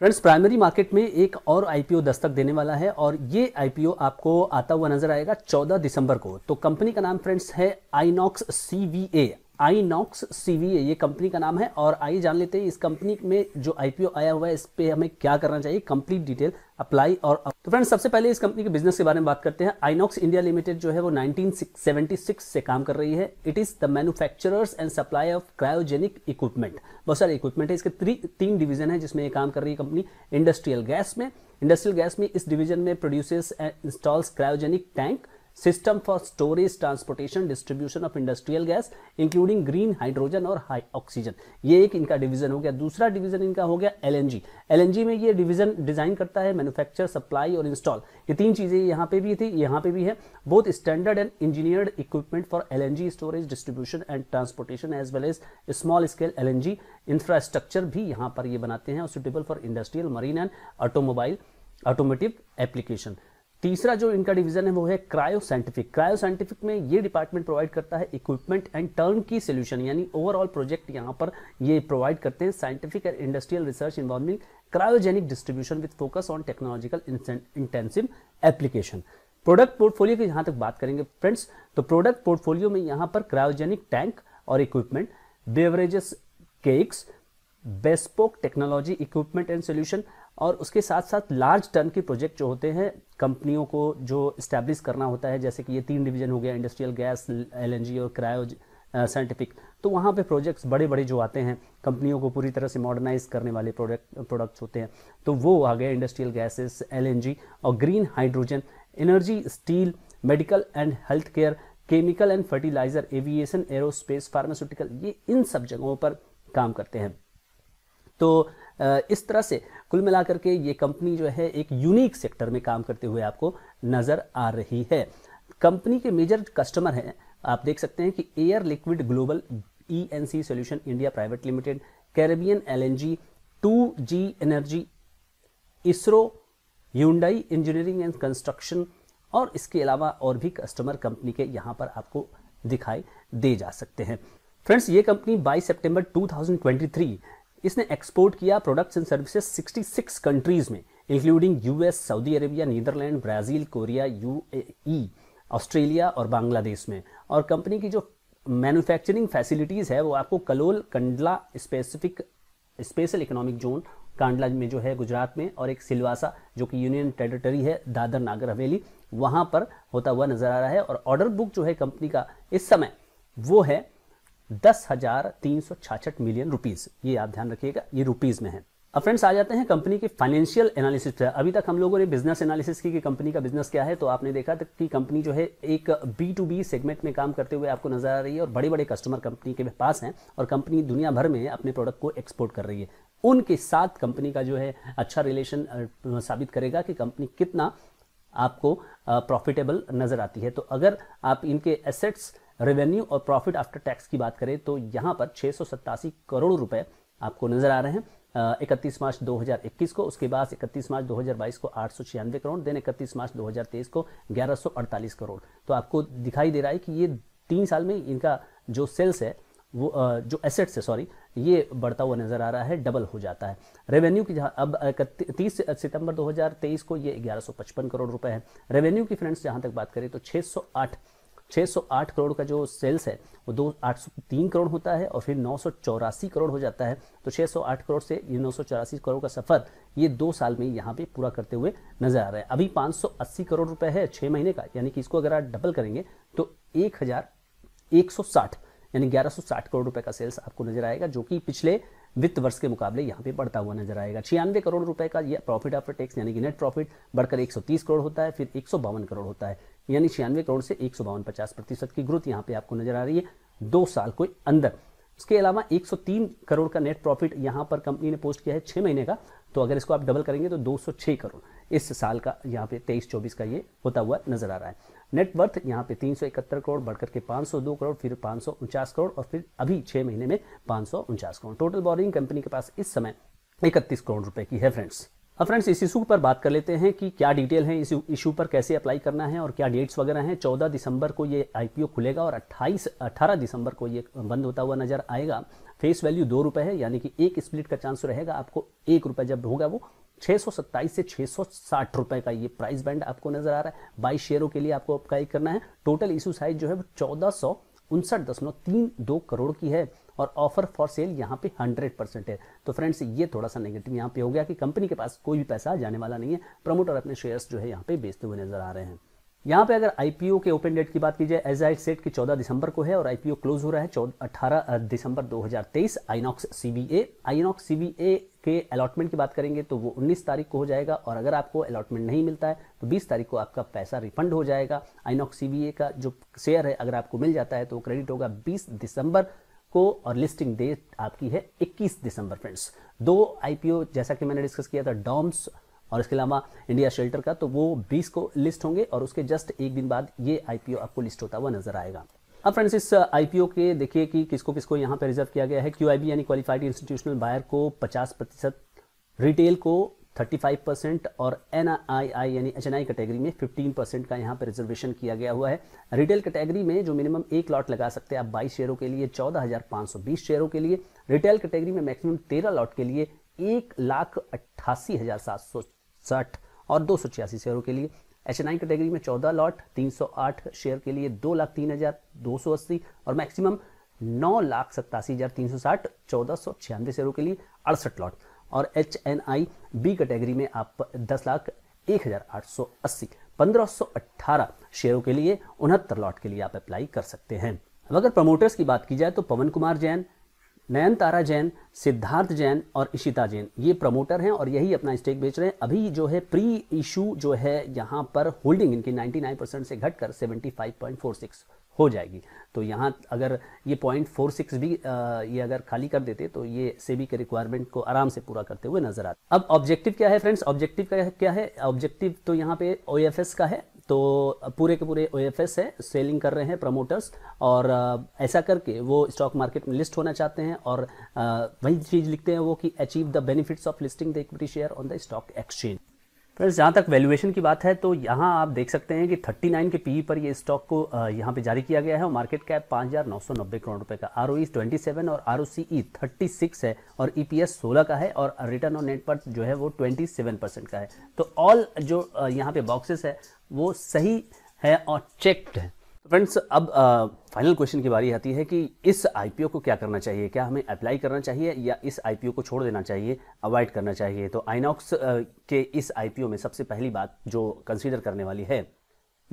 friends primary market में एक और आईपीओ दस्तक देने वाला है और ये आईपीओ आपको आता हुआ नजर आएगा 14 दिसंबर को तो कंपनी का नाम फ्रेंड्स है आईनॉक्स सी आई नॉक्स सी ये कंपनी का नाम है और आई जान लेते हैं इस कंपनी में जो आईपीओ आया हुआ है इस पर हमें क्या करना चाहिए कंप्लीट डिटेल अप्लाई और तो फ्रेंड्स सबसे पहले इस कंपनी के बिजनेस के बारे में बात करते हैं आईनॉक्स इंडिया लिमिटेड जो है वो 1976 से काम कर रही है it is the manufacturers and supply of cryogenic equipment बहुत सारे इक्विपमेंट है इसके थ्री तीन डिवीजन है जिसमें ये काम कर रही है कंपनी इंडस्ट्रियल गैस में इंडस्ट्रियल गैस में इस डिवीजन में producers and installs cryogenic tank system for storage transportation distribution of industrial gas including green hydrogen और हाई ऑक्सीजन ये एक इनका डिवीजन हो गया दूसरा डिवीजन इनका हो गया एलएनजी एलएनजी में ये डिवीजन डिजाइन करता है मैन्युफैक्चर सप्लाई और इंस्टॉल ये तीन चीजें यहाँ पे भी थी यहाँ पे भी है both standard and engineered equipment for L storage distribution and transportation as well as small scale L infrastructure भी यहाँ पर ये बनाते हैं और suitable for industrial marine and automobile automotive application तीसरा जो इनका डिवीजन है वो है क्रायो साइंटिफिक क्रायो साइंटिफिक में ये डिपार्टमेंट प्रोवाइड करता है equipment and turnkey solution यानी ओवरऑल प्रोजेक्ट यहाँ पर ये प्रोवाइड करते हैं scientific and industrial research involving cryogenic distribution with focus on technological intensive application product portfolio की यहाँ तक बात करेंगे फ्रेंड्स तो प्रोडक्ट पोर्टफोलियो में यहाँ पर क्रायोजेनिक टैंक और equipment beverages kegs bespoke technology equipment and solution और उसके साथ साथ लार्ज टर्न के प्रोजेक्ट जो होते हैं कंपनियों को जो इस्टेब्लिश करना होता है जैसे कि ये तीन डिवीजन हो गया इंडस्ट्रियल गैस एलएनजी और क्रायो साइंटिफिक uh, तो वहाँ पे प्रोजेक्ट्स बड़े बड़े जो आते हैं कंपनियों को पूरी तरह से मॉडर्नाइज करने वाले प्रोडक्ट प्रोडक्ट्स होते हैं तो वो आ गए इंडस्ट्रियल गैसेस एलएनजी और green hydrogen energy steel medical and health care chemical and fertiliser aviation aerospace pharmaceutical ये इन सब जगहों पर काम करते हैं तो इस तरह से कुल मिलाकर के ये कंपनी जो है एक यूनिक सेक्टर में काम करते हुए आपको नज़र आ रही है कंपनी के मेजर कस्टमर हैं आप देख सकते हैं कि Air Liquide global E N C solution India private limited Caribbean L N G to G energy ISRO Hyundai engineering and construction और इसके अलावा और भी कस्टमर कंपनी के यहाँ पर आपको दिखाई दे जा सकते हैं फ्रेंड्स ये कंपनी 22 सितंबर 2023 इसने एक्सपोर्ट किया प्रोडक्ट्स एंड सर्विसेज 66 कंट्रीज में including US Saudi Arabia Netherland Brazil Korea UAE Australia और बांग्लादेश में और कंपनी की जो मैन्युफैक्चरिंग फैसिलिटीज़ है वो आपको Kalol Kandla specific special economic zone Kandla में जो है गुजरात में और एक सिलवासा जो कि यूनियन टेरिटरी है दादर नागर हवेली वहाँ पर होता हुआ नजर आ रहा है और ऑर्डर बुक जो है कंपनी का इस समय वो है दस हजार तीन सौ छाछठ मिलियन रुपीज ये आप ध्यान रखिएगा ये रुपीज में है अब फ्रेंड्स आ जाते हैं कंपनी के फाइनेंशियल एनालिसिस पे अभी तक हम लोगों ने बिजनेस एनालिसिस की कि कंपनी का बिजनेस क्या है तो आपने देखा था कि कंपनी जो है एक बी टू बी सेगमेंट में काम करते हुए आपको नजर आ रही है और बड़े बड़े कस्टमर कंपनी के पास हैं और कंपनी दुनिया भर में अपने प्रोडक्ट को एक्सपोर्ट कर रही है उनके साथ कंपनी का जो है अच्छा रिलेशन साबित करेगा कि कंपनी कितना आपको प्रॉफिटेबल नज़र आती है तो अगर आप इनके एसेट्स रेवेन्यू और प्रॉफिट आफ्टर टैक्स की बात करें तो यहाँ पर छः करोड़ रुपये आपको नजर आ रहे हैं इकतीस मार्च 2021 को उसके बाद इकतीस मार्च 2022 को आठ करोड़ देन इकतीस मार्च 2023 को 1148 करोड़ तो आपको दिखाई दे रहा है कि ये तीन साल में इनका जो सेल्स है वो जो एसेट्स है सॉरी ये बढ़ता हुआ नजर आ रहा है डबल हो जाता है रेवेन्यू की जहाँ अब तीस सितंबर 2023 को ये 1155 करोड़ रुपए है रेवेन्यू की फ्रेंड्स जहाँ तक बात करें तो 608 608 करोड़ का जो सेल्स है वो दो आठ करोड़ होता है और फिर नौ करोड़ हो जाता है तो 608 करोड़ से ये नौ करोड़ का सफ़र ये दो साल में यहाँ पे पूरा करते हुए नजर आ रहा है अभी 580 करोड़ रुपए है छः महीने का यानी कि इसको अगर आप डबल करेंगे तो एक यानी 1160 करोड़ रुपए का सेल्स आपको नजर आएगा जो कि पिछले वित्त वर्ष के मुकाबले यहाँ पे बढ़ता हुआ नजर आएगा छियानवे करोड़ रुपए का यह प्रॉफिट आफ्टर टैक्स यानी कि नेट प्रॉफिट बढ़कर 130 करोड़ होता है फिर एक करोड़ होता है यानी छियानवे करोड़ से एक पचास प्रतिशत की ग्रोथ यहाँ पे आपको नजर आ रही है दो साल के अंदर उसके अलावा 103 करोड़ का नेट प्रॉफिट यहाँ पर कंपनी ने पोस्ट किया है छः महीने का तो अगर इसको आप डबल करेंगे तो 206 करोड़ इस साल का यहाँ पे 23-24 का ये होता हुआ नजर आ रहा है नेटवर्थ यहाँ पे 371 करोड़ बढ़कर के 502 करोड़ फिर पाँच करोड़ और फिर अभी छः महीने में पाँच करोड़ टोटल बोरिंग कंपनी के पास इस समय इकतीस करोड़ रुपए की है फ्रेंड्स अब फ्रेंड्स इस इशू पर बात कर लेते हैं कि क्या डिटेल है इस इशू पर कैसे अप्लाई करना है और क्या डेट्स वगैरह हैं 14 दिसंबर को ये आईपीओ खुलेगा और 28 18 दिसंबर को ये बंद होता हुआ नजर आएगा फेस वैल्यू दो रुपये है यानी कि एक स्प्लिट का चांस रहेगा आपको एक रुपये जब होगा वो 627 से 660 रुपए का ये प्राइस बैंड आपको नजर आ रहा है बाईस शेयरों के लिए आपको अपकाई करना है टोटल इशू साइज जो है वो चौदह उनसठ दशमलव तीन दो करोड़ की है और ऑफर फॉर सेल यहाँ पे 100 परसेंट है तो फ्रेंड्स ये थोड़ा सा नेगेटिव यहाँ पे हो गया कि कंपनी के पास कोई भी पैसा जाने वाला नहीं है प्रमोटर अपने शेयर्स जो है यहाँ पे बेचते हुए नजर आ रहे हैं यहाँ पे अगर आईपीओ के ओपन डेट की बात की जाए एज आइट सेट की 14 दिसंबर को है और आईपीओ क्लोज हो रहा है 18 दिसंबर 2023 आइनॉक्स सीबीए आइनॉक्स सीबीए के अलॉटमेंट की बात करेंगे तो वो 19 तारीख को हो जाएगा और अगर आपको अलॉटमेंट नहीं मिलता है तो 20 तारीख को आपका पैसा रिफंड हो जाएगा आइनॉक्स सीबीए का जो शेयर है अगर आपको मिल जाता है तो क्रेडिट होगा बीस दिसंबर को और लिस्टिंग डेट आपकी है इक्कीस दिसंबर फ्रेंड्स दो आईपीओ जैसा कि मैंने डिस्कस किया था डॉम्स और इसके अलावा इंडिया शेल्टर का तो वो बीस को लिस्ट होंगे और उसके जस्ट एक दिन बाद ये आईपीओ आपको लिस्ट होता हुआ नजर आएगा अब फ्रेंड्स इस आईपीओ के देखिए कि किसको किसको यहाँ पर रिजर्व किया गया है क्यू यानी क्वालिफाइड इंस्टीट्यूशनल बायर को पचास रिटेल को 35 परसेंट और एन यानी एच कैटेगरी में 15 परसेंट का यहाँ पर रिजर्वेशन किया गया हुआ है रिटेल कैटेगरी में जो मिनिमम एक लॉट लगा सकते हैं आप 22 शेयरों के लिए 14,520 शेयरों के लिए रिटेल कैटेगरी में मैक्सिमम 13 लॉट के लिए एक लाख अट्ठासी हज़ार सात सौ साठ और दो शेयरों के लिए एच एन आई कैटेगरी में चौदह लॉट तीन सौ आठ शेयर के लिए दो लाख तीन हज़ार दो सौ अस्सी और मैक्सिमम नौ लाख सत्तासी हज़ार तीन सौ साठ चौदह सौ छियानवे शेयरों के लिए अड़सठ लॉट और H N I B category में आप दस लाख एक हज़ार आठ सौ अस्सी पंद्रह सौ अट्ठारह शेयरों के लिए उनहत्तर लॉट के लिए आप अप्लाई कर सकते हैं अब अगर प्रमोटर्स की बात की जाए तो पवन कुमार जैन नयन तारा जैन सिद्धार्थ जैन और इशिता जैन ये प्रमोटर हैं और यही अपना स्टेक बेच रहे हैं अभी जो है प्री इशू जो है यहाँ पर होल्डिंग इनकी 99 परसेंट से घटकर 75.46 हो जाएगी तो यहाँ अगर ये पॉइंट फोर सिक्स भी ये अगर खाली कर देते तो ये सेबी के रिक्वायरमेंट को आराम से पूरा करते हुए नजर आते अब ऑब्जेक्टिव क्या है फ्रेंड्स ऑब्जेक्टिव क्या है ऑब्जेक्टिव तो यहाँ पे ओ का है तो पूरे के पूरे ओ एफ एस है सेलिंग कर रहे हैं प्रमोटर्स और ऐसा करके वो स्टॉक मार्केट में लिस्ट होना चाहते हैं और वही चीज़ लिखते हैं वो कि achieve the benefits of listing the equity share on the stock exchange friends जहाँ तक वैल्यूएशन की बात है तो यहाँ आप देख सकते हैं कि 39 के पी e पर ये स्टॉक को यहाँ पे जारी किया गया है और मार्केट कैप 5,990 करोड़ रुपए का आर ओ ट्वेंटी सेवन और R O C E thirty six है और ई पी एस सोलह का है और रिटर्न ऑन नेट पर जो है वो ट्वेंटी सेवन परसेंट का है तो ऑल जो यहाँ पे बॉक्सेस है वो सही है और चेक्ड है तो फ्रेंड्स अब फाइनल क्वेश्चन की बारी आती है कि इस आईपीओ को क्या करना चाहिए क्या हमें अप्लाई करना चाहिए या इस आईपीओ को छोड़ देना चाहिए अवॉइड करना चाहिए तो आइनॉक्स के इस आईपीओ में सबसे पहली बात जो कंसिडर करने वाली है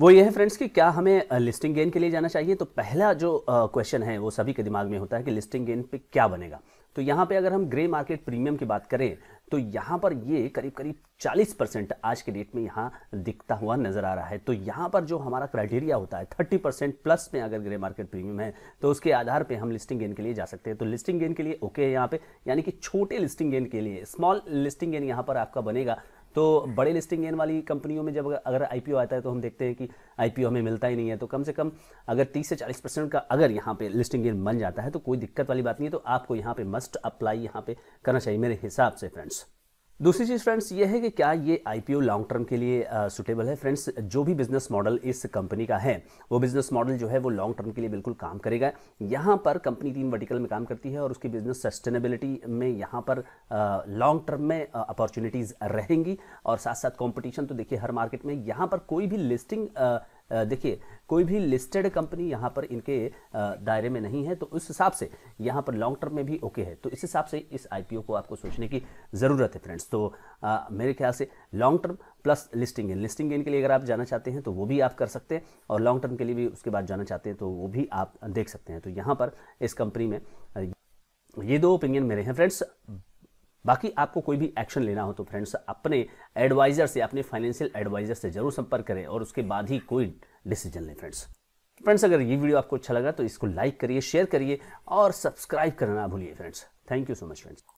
वो ये है फ्रेंड्स कि क्या हमें लिस्टिंग गेन के लिए जाना चाहिए तो पहला जो क्वेश्चन है वो सभी के दिमाग में होता है कि लिस्टिंग गेन पे क्या बनेगा तो यहाँ पे अगर हम ग्रे मार्केट प्रीमियम की बात करें तो यहाँ पर ये करीब करीब 40 परसेंट आज के डेट में यहाँ दिखता हुआ नज़र आ रहा है तो यहाँ पर जो हमारा क्राइटेरिया होता है 30 परसेंट प्लस में अगर ग्रे मार्केट प्रीमियम है तो उसके आधार पे हम लिस्टिंग गेन के लिए जा सकते हैं तो लिस्टिंग गेन के लिए ओके है यहाँ पे यानी कि छोटे लिस्टिंग गेन के लिए स्मॉल लिस्टिंग गेन यहाँ पर आपका बनेगा तो बड़े लिस्टिंग गेन वाली कंपनियों में जब अगर आईपीओ आता है तो हम देखते हैं कि आईपीओ हमें मिलता ही नहीं है तो कम से कम अगर तीस से चालीस परसेंट का अगर यहाँ पे लिस्टिंग गेन बन जाता है तो कोई दिक्कत वाली बात नहीं है तो आपको यहाँ पे मस्ट अप्लाई यहाँ पे करना चाहिए मेरे हिसाब से फ्रेंड्स दूसरी चीज़ फ्रेंड्स ये है कि क्या ये आईपीओ लॉन्ग टर्म के लिए सुटेबल है फ्रेंड्स जो भी बिजनेस मॉडल इस कंपनी का है वो बिजनेस मॉडल जो है वो लॉन्ग टर्म के लिए बिल्कुल काम करेगा यहाँ पर कंपनी तीन वर्टिकल में काम करती है और उसकी बिजनेस सस्टेनेबिलिटी में यहाँ पर लॉन्ग टर्म में अपॉर्चुनिटीज़ रहेंगी और साथ साथ कॉम्पिटिशन तो देखिए हर मार्केट में यहाँ पर कोई भी लिस्टिंग uh, देखिए कोई भी लिस्टेड कंपनी यहाँ पर इनके दायरे में नहीं है तो उस हिसाब से यहाँ पर लॉन्ग टर्म में भी ओके है तो इस हिसाब से इस आईपीओ को आपको सोचने की ज़रूरत है फ्रेंड्स तो आ, मेरे ख्याल से लॉन्ग टर्म प्लस लिस्टिंग इन लिस्टिंग गेन के लिए अगर आप जाना चाहते हैं तो वो भी आप कर सकते हैं और लॉन्ग टर्म के लिए भी उसके बाद जाना चाहते हैं तो वो भी आप देख सकते हैं तो यहाँ पर इस कंपनी में ये दो ओपिनियन मेरे हैं फ्रेंड्स बाकी आपको कोई भी एक्शन लेना हो तो फ्रेंड्स अपने एडवाइज़र से अपने फाइनेंशियल एडवाइज़र से ज़रूर संपर्क करें और उसके बाद ही कोई डिसीजन लें फ्रेंड्स फ्रेंड्स अगर ये वीडियो आपको अच्छा लगा तो इसको लाइक करिए शेयर करिए और सब्सक्राइब करना भूलिए friends thank you so much friends